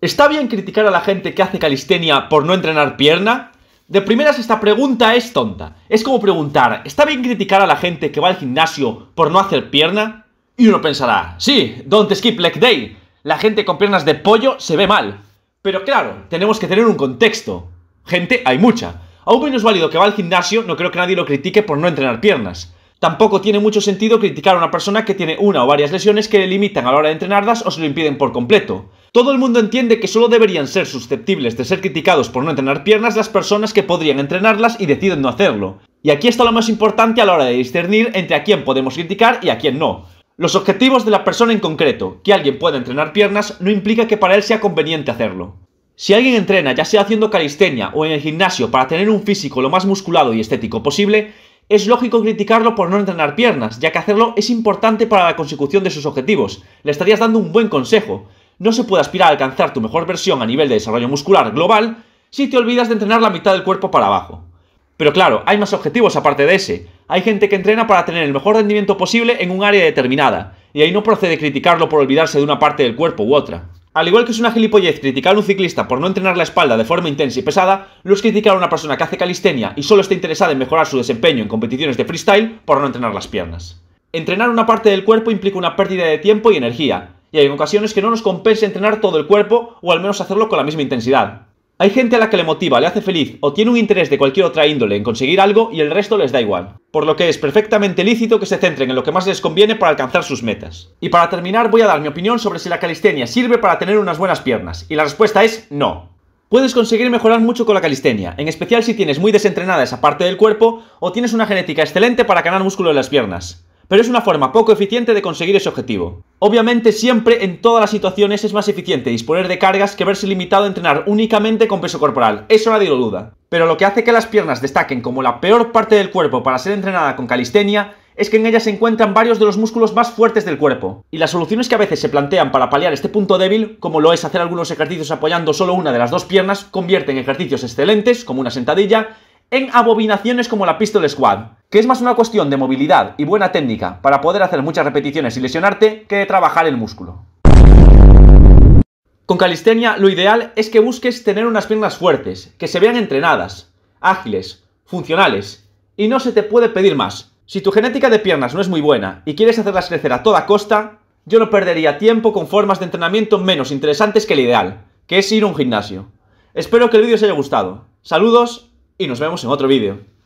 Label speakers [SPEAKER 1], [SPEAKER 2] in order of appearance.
[SPEAKER 1] ¿Está bien criticar a la gente que hace calistenia por no entrenar pierna? De primeras esta pregunta es tonta. Es como preguntar, ¿está bien criticar a la gente que va al gimnasio por no hacer pierna? Y uno pensará, sí, don't skip leg day. La gente con piernas de pollo se ve mal. Pero claro, tenemos que tener un contexto. Gente hay mucha. Aún menos válido que va al gimnasio no creo que nadie lo critique por no entrenar piernas. Tampoco tiene mucho sentido criticar a una persona que tiene una o varias lesiones que le limitan a la hora de entrenarlas o se lo impiden por completo. Todo el mundo entiende que solo deberían ser susceptibles de ser criticados por no entrenar piernas las personas que podrían entrenarlas y deciden no hacerlo. Y aquí está lo más importante a la hora de discernir entre a quién podemos criticar y a quién no. Los objetivos de la persona en concreto, que alguien pueda entrenar piernas, no implica que para él sea conveniente hacerlo. Si alguien entrena ya sea haciendo calistenia o en el gimnasio para tener un físico lo más musculado y estético posible, es lógico criticarlo por no entrenar piernas, ya que hacerlo es importante para la consecución de sus objetivos. Le estarías dando un buen consejo. No se puede aspirar a alcanzar tu mejor versión a nivel de desarrollo muscular global si te olvidas de entrenar la mitad del cuerpo para abajo. Pero claro, hay más objetivos aparte de ese. Hay gente que entrena para tener el mejor rendimiento posible en un área determinada, y ahí no procede criticarlo por olvidarse de una parte del cuerpo u otra. Al igual que es una gilipollez criticar a un ciclista por no entrenar la espalda de forma intensa y pesada, lo es criticar a una persona que hace calistenia y solo está interesada en mejorar su desempeño en competiciones de freestyle por no entrenar las piernas. Entrenar una parte del cuerpo implica una pérdida de tiempo y energía, y hay ocasiones que no nos compensa entrenar todo el cuerpo o al menos hacerlo con la misma intensidad. Hay gente a la que le motiva, le hace feliz o tiene un interés de cualquier otra índole en conseguir algo y el resto les da igual. Por lo que es perfectamente lícito que se centren en lo que más les conviene para alcanzar sus metas. Y para terminar voy a dar mi opinión sobre si la calistenia sirve para tener unas buenas piernas. Y la respuesta es no. Puedes conseguir mejorar mucho con la calistenia, en especial si tienes muy desentrenada esa parte del cuerpo o tienes una genética excelente para ganar músculo en las piernas pero es una forma poco eficiente de conseguir ese objetivo. Obviamente siempre en todas las situaciones es más eficiente disponer de cargas que verse limitado a entrenar únicamente con peso corporal, eso nadie lo duda. Pero lo que hace que las piernas destaquen como la peor parte del cuerpo para ser entrenada con calistenia es que en ellas se encuentran varios de los músculos más fuertes del cuerpo. Y las soluciones que a veces se plantean para paliar este punto débil, como lo es hacer algunos ejercicios apoyando solo una de las dos piernas, convierten ejercicios excelentes, como una sentadilla, en abominaciones como la Pistol Squad, que es más una cuestión de movilidad y buena técnica para poder hacer muchas repeticiones y lesionarte que de trabajar el músculo. Con calistenia lo ideal es que busques tener unas piernas fuertes, que se vean entrenadas, ágiles, funcionales, y no se te puede pedir más. Si tu genética de piernas no es muy buena y quieres hacerlas crecer a toda costa, yo no perdería tiempo con formas de entrenamiento menos interesantes que el ideal, que es ir a un gimnasio. Espero que el vídeo os haya gustado. Saludos y nos vemos en otro vídeo.